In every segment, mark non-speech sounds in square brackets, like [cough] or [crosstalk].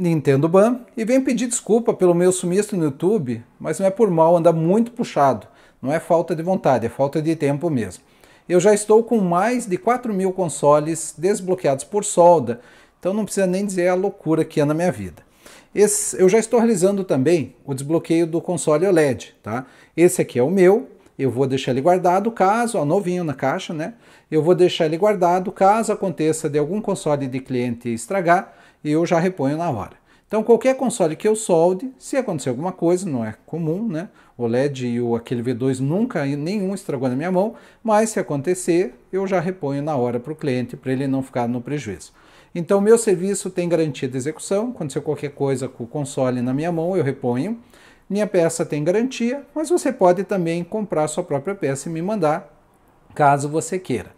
Nintendo Ban e venho pedir desculpa pelo meu sumiço no YouTube, mas não é por mal, anda muito puxado. Não é falta de vontade, é falta de tempo mesmo. Eu já estou com mais de 4 mil consoles desbloqueados por solda, então não precisa nem dizer a loucura que é na minha vida. Esse, eu já estou realizando também o desbloqueio do console OLED, tá? Esse aqui é o meu, eu vou deixar ele guardado caso, ó, novinho na caixa, né? Eu vou deixar ele guardado caso aconteça de algum console de cliente estragar e eu já reponho na hora. Então, qualquer console que eu solde, se acontecer alguma coisa, não é comum, né? O LED e o, aquele V2 nunca, nenhum estragou na minha mão, mas se acontecer, eu já reponho na hora para o cliente, para ele não ficar no prejuízo. Então, meu serviço tem garantia de execução, acontecer qualquer coisa com o console na minha mão, eu reponho. Minha peça tem garantia, mas você pode também comprar sua própria peça e me mandar, caso você queira.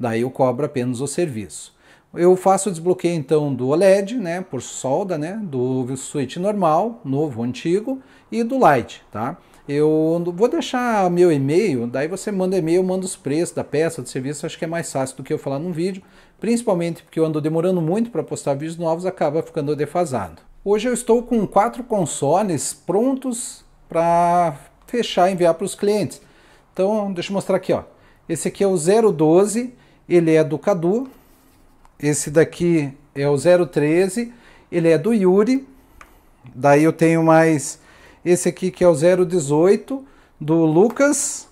Daí eu cobro apenas o serviço. Eu faço o desbloqueio então do OLED, né, por solda, né, do switch normal, novo, antigo, e do Lite, tá? Eu vou deixar meu e-mail, daí você manda e-mail, manda os preços da peça, do serviço, acho que é mais fácil do que eu falar num vídeo, principalmente porque eu ando demorando muito para postar vídeos novos, acaba ficando defasado. Hoje eu estou com quatro consoles prontos para fechar e enviar para os clientes. Então, deixa eu mostrar aqui, ó. Esse aqui é o 012, ele é do Cadu, esse daqui é o 013, ele é do Yuri. Daí eu tenho mais esse aqui que é o 018 do Lucas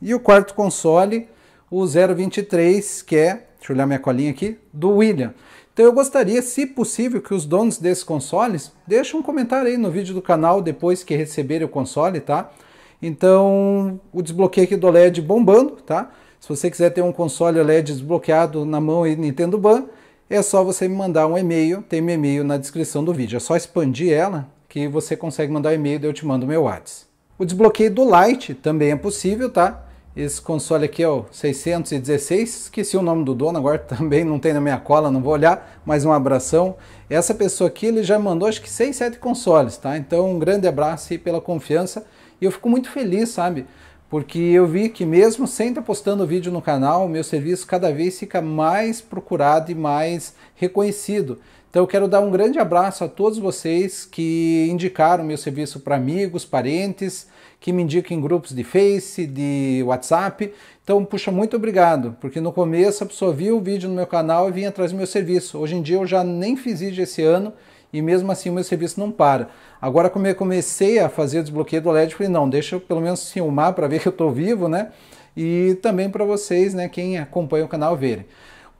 e o quarto console, o 023, que é, deixa eu olhar minha colinha aqui, do William. Então eu gostaria, se possível, que os donos desses consoles deixem um comentário aí no vídeo do canal depois que receberem o console, tá? Então, o desbloqueio aqui do LED bombando, tá? Se você quiser ter um console OLED desbloqueado na mão e Nintendo Ban, é só você me mandar um e-mail, tem meu e-mail na descrição do vídeo. É só expandir ela que você consegue mandar e-mail e eu te mando meu WhatsApp. O desbloqueio do Lite também é possível, tá? Esse console aqui é o 616, esqueci o nome do dono agora, [laughs] também não tem na minha cola, não vou olhar, mas um abração. Essa pessoa aqui, ele já mandou acho que 6, 7 consoles, tá? Então um grande abraço e pela confiança. E eu fico muito feliz, sabe? porque eu vi que mesmo sempre postando vídeo no canal, meu serviço cada vez fica mais procurado e mais reconhecido. Então eu quero dar um grande abraço a todos vocês que indicaram meu serviço para amigos, parentes, que me indicam em grupos de Face, de WhatsApp. Então, puxa, muito obrigado, porque no começo a pessoa via o vídeo no meu canal e vinha atrás do meu serviço. Hoje em dia eu já nem fiz vídeo esse ano, e mesmo assim o meu serviço não para. Agora, como eu comecei a fazer o desbloqueio do LED, falei, não, deixa eu pelo menos filmar para ver que eu estou vivo, né? E também para vocês, né, quem acompanha o canal, verem.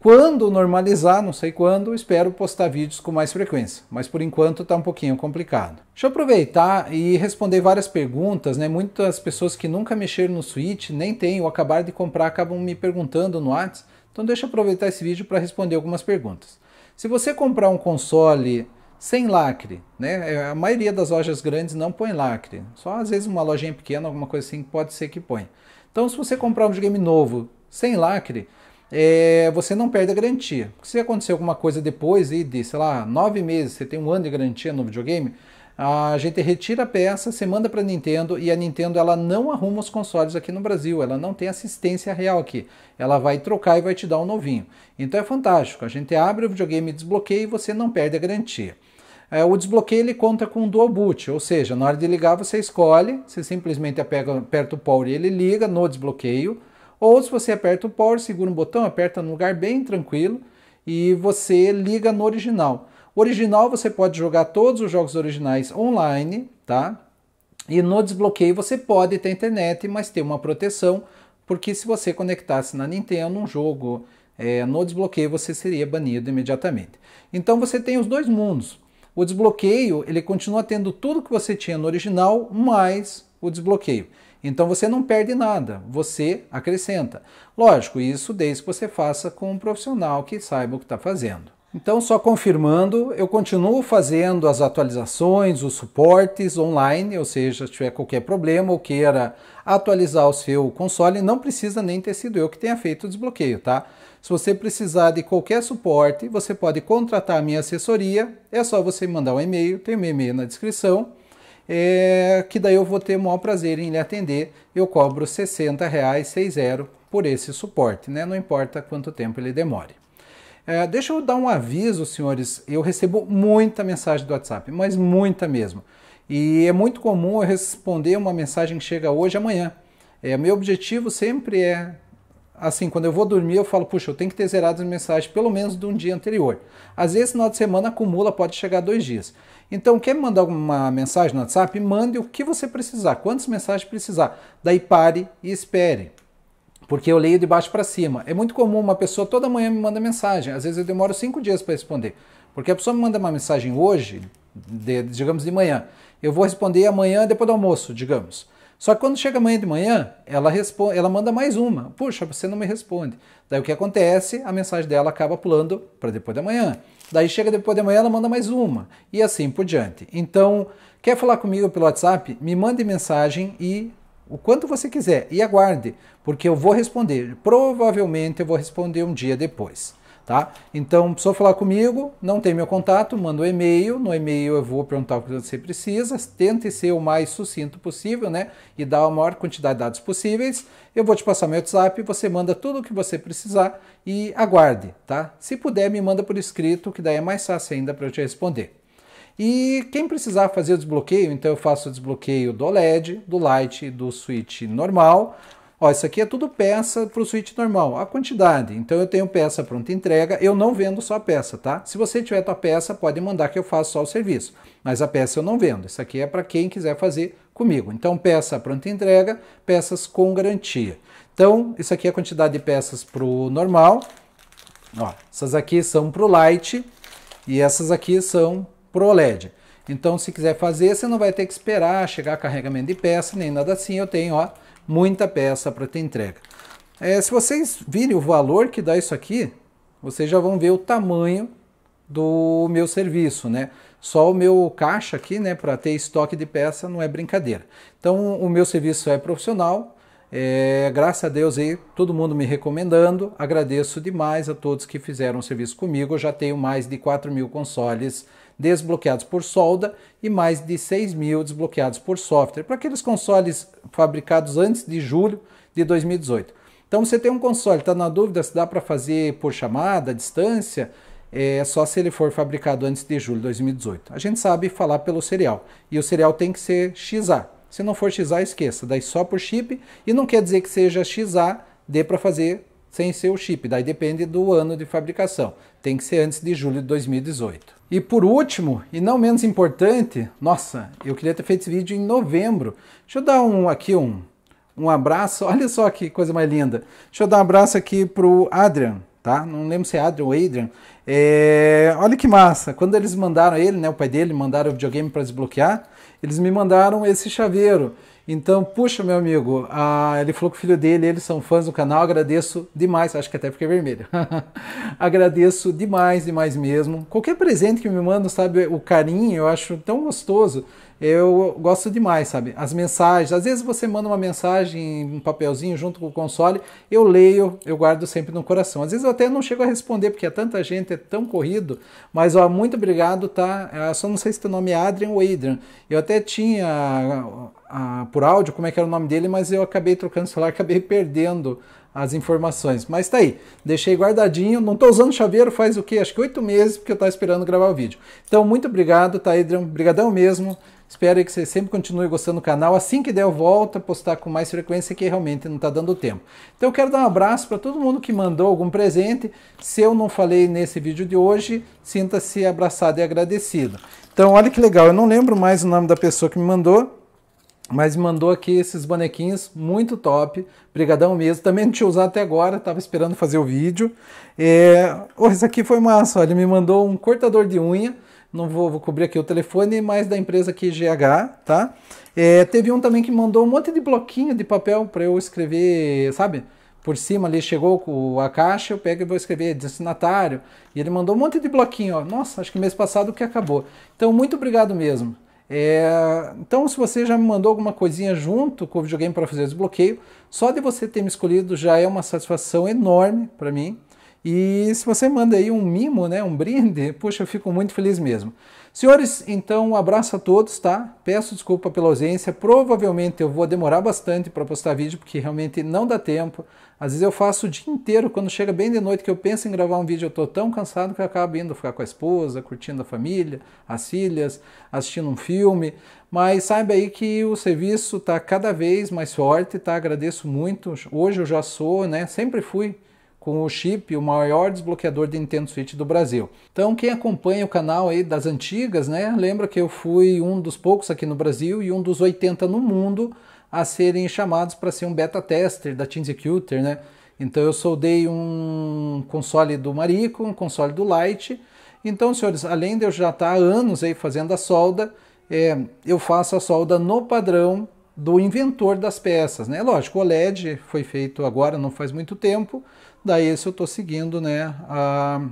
Quando normalizar, não sei quando, espero postar vídeos com mais frequência, mas por enquanto está um pouquinho complicado. Deixa eu aproveitar e responder várias perguntas, né? Muitas pessoas que nunca mexeram no Switch, nem têm ou acabaram de comprar, acabam me perguntando no WhatsApp. Então deixa eu aproveitar esse vídeo para responder algumas perguntas. Se você comprar um console sem lacre, né? É, a maioria das lojas grandes não põe lacre, só às vezes uma lojinha pequena, alguma coisa assim, pode ser que põe. Então, se você comprar um videogame novo sem lacre, é, você não perde a garantia. se acontecer alguma coisa depois e de, sei lá, nove meses, você tem um ano de garantia no videogame, a gente retira a peça, você manda para a Nintendo e a Nintendo ela não arruma os consoles aqui no Brasil, ela não tem assistência real aqui. Ela vai trocar e vai te dar um novinho. Então é fantástico. A gente abre o videogame, desbloqueia e você não perde a garantia. É, o desbloqueio ele conta com dual boot, ou seja, na hora de ligar você escolhe, você simplesmente aperta o power e ele liga no desbloqueio, ou se você aperta o power, segura um botão, aperta no lugar bem tranquilo e você liga no original. O original você pode jogar todos os jogos originais online, tá? E no desbloqueio você pode ter internet, mas ter uma proteção, porque se você conectasse na Nintendo um jogo é, no desbloqueio, você seria banido imediatamente. Então você tem os dois mundos o desbloqueio ele continua tendo tudo que você tinha no original, mais o desbloqueio. Então você não perde nada, você acrescenta. Lógico, isso desde que você faça com um profissional que saiba o que está fazendo. Então, só confirmando, eu continuo fazendo as atualizações, os suportes online, ou seja, se tiver qualquer problema ou queira atualizar o seu console, não precisa nem ter sido eu que tenha feito o desbloqueio, tá? Se você precisar de qualquer suporte, você pode contratar a minha assessoria, é só você mandar um e-mail, tem um e-mail na descrição, é, que daí eu vou ter o maior prazer em lhe atender, eu cobro R$ 60,60 por esse suporte, né? Não importa quanto tempo ele demore. É, deixa eu dar um aviso, senhores. Eu recebo muita mensagem do WhatsApp, mas muita mesmo. E é muito comum eu responder uma mensagem que chega hoje, amanhã. É, meu objetivo sempre é assim, quando eu vou dormir, eu falo, puxa, eu tenho que ter zerado as mensagens pelo menos de um dia anterior. Às vezes, no final de semana, acumula, pode chegar dois dias. Então, quer mandar alguma mensagem no WhatsApp? Mande o que você precisar, quantas mensagens precisar. Daí pare e espere porque eu leio de baixo para cima. É muito comum uma pessoa toda manhã me manda mensagem, às vezes eu demoro cinco dias para responder, porque a pessoa me manda uma mensagem hoje, de, digamos de manhã, eu vou responder amanhã depois do almoço, digamos. Só que quando chega amanhã de manhã, ela responde, ela manda mais uma. Puxa, você não me responde. Daí o que acontece? A mensagem dela acaba pulando para depois da manhã. Daí chega depois da manhã, ela manda mais uma. E assim por diante. Então, quer falar comigo pelo WhatsApp? Me mande mensagem e o quanto você quiser e aguarde, porque eu vou responder. Provavelmente eu vou responder um dia depois. Tá? Então, precisou falar comigo, não tem meu contato, manda um e-mail. No e-mail eu vou perguntar o que você precisa. Tente ser o mais sucinto possível, né? E dar a maior quantidade de dados possíveis. Eu vou te passar meu WhatsApp, você manda tudo o que você precisar e aguarde, tá? Se puder, me manda por escrito, que daí é mais fácil ainda para eu te responder. E quem precisar fazer o desbloqueio, então eu faço o desbloqueio do LED, do Light, do Switch normal. Ó, isso aqui é tudo peça para o Switch normal, a quantidade. Então eu tenho peça pronta entrega, eu não vendo só a peça, tá? Se você tiver tua peça, pode mandar que eu faça só o serviço. Mas a peça eu não vendo, isso aqui é para quem quiser fazer comigo. Então peça pronta entrega, peças com garantia. Então isso aqui é a quantidade de peças para o normal. Ó, essas aqui são para o Light e essas aqui são pro LED. Então, se quiser fazer, você não vai ter que esperar chegar carregamento de peça, nem nada assim. Eu tenho, ó, muita peça para ter entrega. É, se vocês virem o valor que dá isso aqui, vocês já vão ver o tamanho do meu serviço, né? Só o meu caixa aqui, né, para ter estoque de peça não é brincadeira. Então, o meu serviço é profissional. É, graças a Deus aí, todo mundo me recomendando. Agradeço demais a todos que fizeram o serviço comigo. Eu já tenho mais de 4 mil consoles desbloqueados por solda e mais de 6 mil desbloqueados por software, para aqueles consoles fabricados antes de julho de 2018. Então você tem um console, está na dúvida se dá para fazer por chamada, distância, é só se ele for fabricado antes de julho de 2018. A gente sabe falar pelo serial, e o serial tem que ser XA. Se não for XA, esqueça, daí só por chip, e não quer dizer que seja XA, dê para fazer sem ser o chip. Daí depende do ano de fabricação. Tem que ser antes de julho de 2018. E por último, e não menos importante, nossa, eu queria ter feito esse vídeo em novembro. Deixa eu dar um aqui um, um abraço. [laughs] Olha só que coisa mais linda. Deixa eu dar um abraço aqui pro Adrian, tá? Não lembro se é Adrian ou Adrian. É... Olha que massa. Quando eles mandaram ele, né, o pai dele, mandaram o videogame para desbloquear, eles me mandaram esse chaveiro. Então, puxa, meu amigo, ah, ele falou que o filho dele, eles são fãs do canal, agradeço demais, acho que até porque é vermelho. [laughs] agradeço demais, demais mesmo. Qualquer presente que me mandam, sabe, o carinho, eu acho tão gostoso. Eu gosto demais, sabe? As mensagens, às vezes você manda uma mensagem, um papelzinho junto com o console, eu leio, eu guardo sempre no coração. Às vezes eu até não chego a responder, porque é tanta gente, é tão corrido, mas ó, muito obrigado, tá? Eu só não sei se teu nome é Adrian ou Adrian. Eu até tinha a, por áudio como é que era o nome dele, mas eu acabei trocando o celular, [laughs] acabei perdendo as informações. Mas tá aí, deixei guardadinho, não estou usando chaveiro faz o quê? Acho que oito meses, porque eu estava esperando gravar o vídeo. Então, muito obrigado, tá aí, brigadão mesmo. Espero que você sempre continue gostando do canal. Assim que der, eu volto a postar com mais frequência, que realmente não está dando tempo. Então, eu quero dar um abraço para todo mundo que mandou algum presente. Se eu não falei nesse vídeo de hoje, sinta-se abraçado e agradecido. Então, olha que legal, eu não lembro mais o nome da pessoa que me mandou, mas mandou aqui esses bonequinhos, muito top. Brigadão mesmo. Também não tinha usado até agora, estava esperando fazer o vídeo. É... Oh, esse aqui foi massa, ele me mandou um cortador de unha. Não vou, vou cobrir aqui o telefone, mas da empresa aqui GH, tá? É, teve um também que mandou um monte de bloquinho de papel para eu escrever, sabe? Por cima ali chegou com a caixa, eu pego e vou escrever destinatário. E ele mandou um monte de bloquinho, ó. Nossa, acho que mês passado que acabou. Então, muito obrigado mesmo. É, então, se você já me mandou alguma coisinha junto com o videogame para fazer desbloqueio, só de você ter me escolhido já é uma satisfação enorme para mim. E se você manda aí um mimo, né, um brinde, puxa, eu fico muito feliz mesmo. Senhores, então um abraço a todos, tá? Peço desculpa pela ausência. Provavelmente eu vou demorar bastante para postar vídeo, porque realmente não dá tempo. Às vezes eu faço o dia inteiro, quando chega bem de noite que eu penso em gravar um vídeo, eu tô tão cansado que eu acabo indo ficar com a esposa, curtindo a família, as filhas, assistindo um filme. Mas saiba aí que o serviço está cada vez mais forte, tá? Agradeço muito. Hoje eu já sou, né? Sempre fui com o chip, o maior desbloqueador de Nintendo Switch do Brasil. Então, quem acompanha o canal aí das antigas, né, lembra que eu fui um dos poucos aqui no Brasil e um dos 80 no mundo a serem chamados para ser um beta tester da Team Executor, né? Então eu soldei um console do Marico, um console do Light. Então, senhores, além de eu já estar tá há anos aí fazendo a solda, é, eu faço a solda no padrão do inventor das peças, né? Lógico, o LED foi feito agora, não faz muito tempo, Daí esse eu estou seguindo né, a,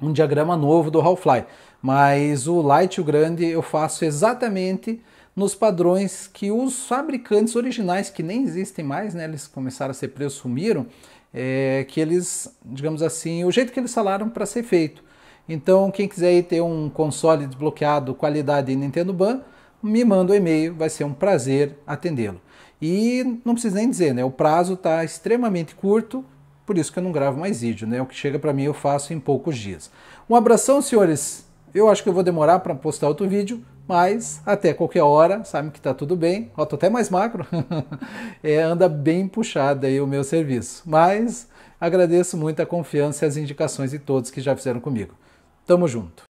um diagrama novo do Hallfly. Mas o light e o grande eu faço exatamente nos padrões que os fabricantes originais, que nem existem mais, né, eles começaram a ser presos, sumiram, é, que eles, digamos assim, o jeito que eles falaram para ser feito. Então, quem quiser ter um console desbloqueado, qualidade Nintendo Ban, me manda um e-mail, vai ser um prazer atendê-lo. E não precisa nem dizer, né? O prazo está extremamente curto. Por isso que eu não gravo mais vídeo, né? O que chega para mim eu faço em poucos dias. Um abração, senhores. Eu acho que eu vou demorar para postar outro vídeo, mas até qualquer hora, sabe que tá tudo bem. Ó, tô até mais magro. [laughs] é, anda bem puxado aí o meu serviço. Mas agradeço muito a confiança e as indicações de todos que já fizeram comigo. Tamo junto.